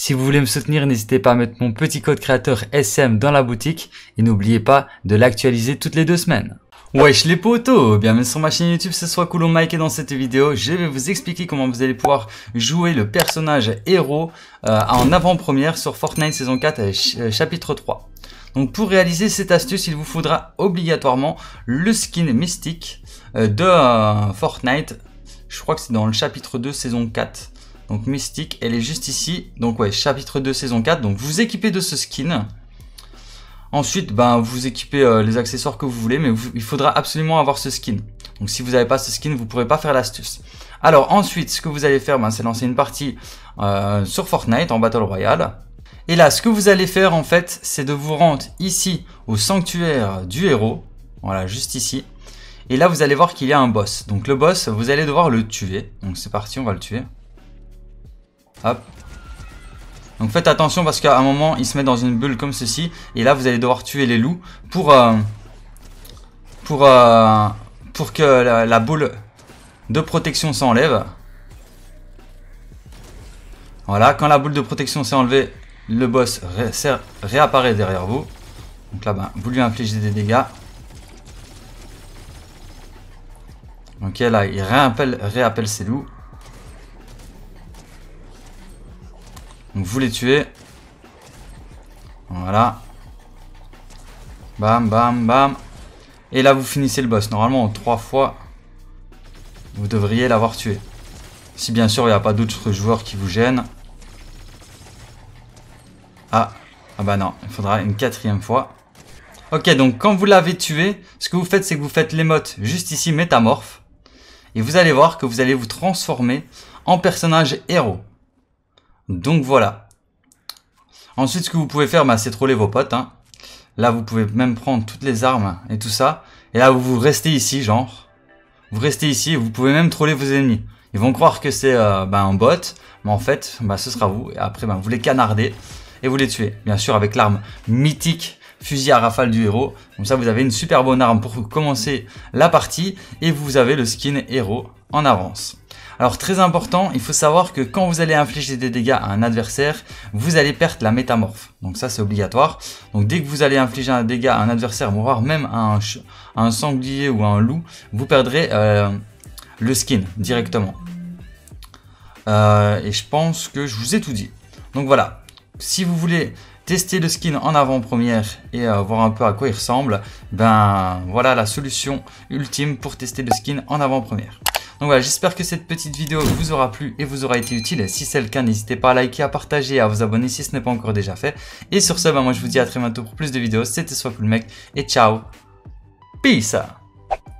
Si vous voulez me soutenir, n'hésitez pas à mettre mon petit code créateur SM dans la boutique et n'oubliez pas de l'actualiser toutes les deux semaines. Wesh les potos Bienvenue sur ma chaîne YouTube, ce soit Coulomb Mike et dans cette vidéo, je vais vous expliquer comment vous allez pouvoir jouer le personnage héros euh, en avant-première sur Fortnite saison 4 euh, euh, chapitre 3. Donc pour réaliser cette astuce, il vous faudra obligatoirement le skin mystique de Fortnite, je crois que c'est dans le chapitre 2 saison 4. Donc Mystique, elle est juste ici. Donc ouais, chapitre 2, saison 4. Donc vous équipez de ce skin. Ensuite, ben, vous équipez euh, les accessoires que vous voulez, mais il faudra absolument avoir ce skin. Donc si vous n'avez pas ce skin, vous ne pourrez pas faire l'astuce. Alors ensuite, ce que vous allez faire, ben, c'est lancer une partie euh, sur Fortnite en Battle Royale. Et là, ce que vous allez faire en fait, c'est de vous rendre ici au sanctuaire du héros. Voilà, juste ici. Et là, vous allez voir qu'il y a un boss. Donc le boss, vous allez devoir le tuer. Donc c'est parti, on va le tuer. Donc faites attention parce qu'à un moment, il se met dans une bulle comme ceci. Et là, vous allez devoir tuer les loups pour... Euh, pour, euh, pour que la, boule de protection s'enlève. Voilà, quand la boule de protection s'est enlevée, le boss réapparaît derrière vous. Donc là, ben, vous lui infligez des dégâts. Ok, là, il réappelle ses loups. Donc vous les tuez. Voilà. Bam, bam, bam. Et là, vous finissez le boss. Normalement, en trois fois, vous devriez l'avoir tué. Si bien sûr, il n'y a pas d'autres joueurs qui vous gênent. Ah, ah bah non, il faudra une quatrième fois. Ok, donc quand vous l'avez tué, ce que vous faites, c'est que vous faites l'émote juste ici, métamorphe. Et vous allez voir que vous allez vous transformer en personnage héros. Donc voilà. Ensuite, ce que vous pouvez faire, bah, c'est troller vos potes. Hein. Là, vous pouvez même prendre toutes les armes et tout ça. Et là, vous vous restez ici, genre. Vous restez ici et vous pouvez même troller vos ennemis. Ils vont croire que c'est euh, bah, un bot, mais en fait, bah, ce sera vous. Et après, bah, vous les canardez et vous les tuez. Bien sûr, avec l'arme mythique fusil à rafale du héros. Comme ça, vous avez une super bonne arme pour commencer la partie et vous avez le skin héros en avance. Alors très important, il faut savoir que quand vous allez infliger des dégâts à un adversaire, vous allez perdre la métamorphe. Donc ça c'est obligatoire. Donc dès que vous allez infliger un dégât à un adversaire, voire même à un, un sanglier ou à un loup, vous perdrez euh, le skin directement. Euh, et je pense que je vous ai tout dit. Donc voilà, si vous voulez tester le skin en avant-première et euh, voir un peu à quoi il ressemble, ben voilà la solution ultime pour tester le skin en avant-première. Donc voilà, j'espère que cette petite vidéo vous aura plu et vous aura été utile. Si c'est le cas, n'hésitez pas à liker, à partager, à vous abonner si ce n'est pas encore déjà fait. Et sur ce, ben moi je vous dis à très bientôt pour plus de vidéos. C'était le Mec et ciao. Peace